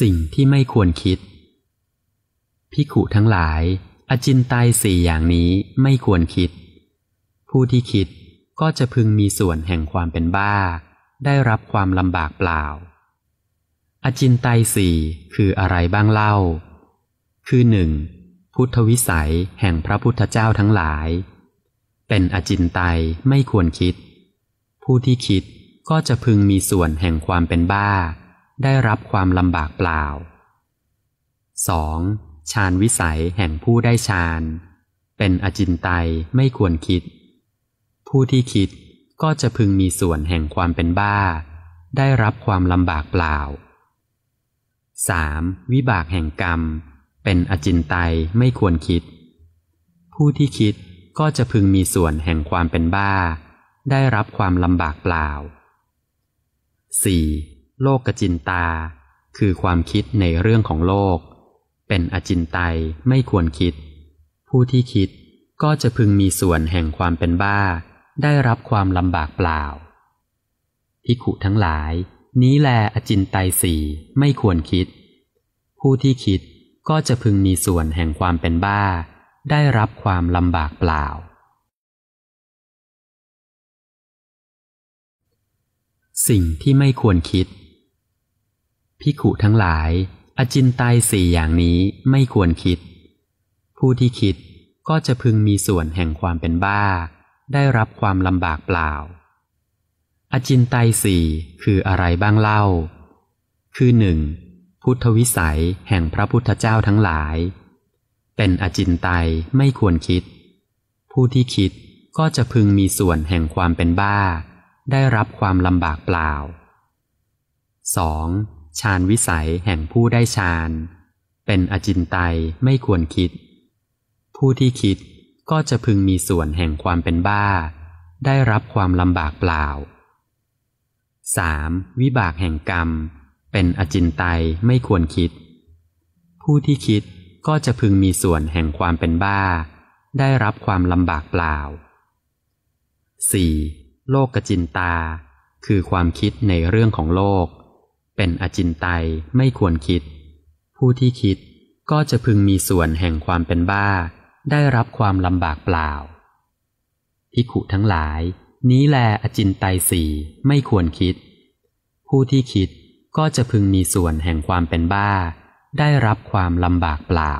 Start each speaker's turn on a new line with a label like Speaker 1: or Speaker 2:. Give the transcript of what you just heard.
Speaker 1: สิ่งที่ไม่ควรคิดพิขุทั้งหลายอาจินไตยสี่อย่างนี้ไม่ควรคิด ผู้ที่คิดก็จะพึงมีส่วนแห่งความเป็นบ้า ได้รับความลำบากเปล่าอาจินไตยสี่คืออะไรบ้างเล่า คือหนึ่งพุทธวิสัยแห่งพระพุทธเจ้าทั้งหลาย เป็นอจินไตยไม่ควรคิด ผู้ที่คิดก็จะพึงมีส่วนแห่งความเป็นบ้าได้รับความลำบากเปล่า 2. ฌานวิสัยแห่งผู้ได้ฌานเป็นอจินไตย ไม่ควรคิด ผู้ที่คิดก็จะพึงมีส่วนแห่งความเป็นบ้า ได้รับความลำบากเปล่า 3. วิบากแห่งกรรม เป็นอจินไตย ไม่ควรคิด ผู้ที่คิดก็จะพึงมีส่วนแห่งความเป็นบ้า ได้รับความลำบากเปล่า 4. โลกกจินตาคือความคิดในเรื่องของโลก เป็นอจินไตไม่ควรคิด ผู้ที่คิดก็จะพึงมีส่วนแห่งความเป็นบ้า ได้รับความลำบากเปล่าพิขุทั้งหลายนี้แลอจินไตสี่ไม่ควรคิด ผู้ที่คิดก็จะพึงมีส่วนแห่งความเป็นบ้า ได้รับความลำบากเปล่า สิ่งที่ไม่ควรคิดพิขุทั้งหลายอจินไตยสี่อย่างนี้ไม่ควรคิด ผู้ที่คิดก็จะพึงมีส่วนแห่งความเป็นบ้า ได้รับความลำบากเปล่า อจินไตยสี่คืออะไรบ้างเล่า คือหนึ่งพุทธวิสัยแห่งพระพุทธเจ้าทั้งหลาย เป็นอจินไตยไม่ควรคิด ผู้ที่คิดก็จะพึงมีส่วนแห่งความเป็นบ้า ได้รับความลำบากเปล่า 2. ฌานวิสัยแห่งผู้ได้ฌาน เป็นอจินไตยไม่ควรคิด ผู้ที่คิดก็จะพึงมีส่วนแห่งความเป็นบ้า ได้รับความลำบากเปล่า 3. วิบากแห่งกรรม เป็นอจินไตยไม่ควรคิด ผู้ที่คิดก็จะพึงมีส่วนแห่งความเป็นบ้า ได้รับความลำบากเปล่า 4. โลกกจินตา คือความคิดในเรื่องของโลกเป็นอจินไตยไม่ควรคิด ผู้ที่คิดก็จะพึงมีส่วนแห่งความเป็นบ้า ได้รับความลำบากเปล่าพิขุทั้งหลาย นี้แลอจินไตยสี่ไม่ควรคิด ผู้ที่คิดก็จะพึงมีส่วนแห่งความเป็นบ้า ได้รับความลำบากเปล่า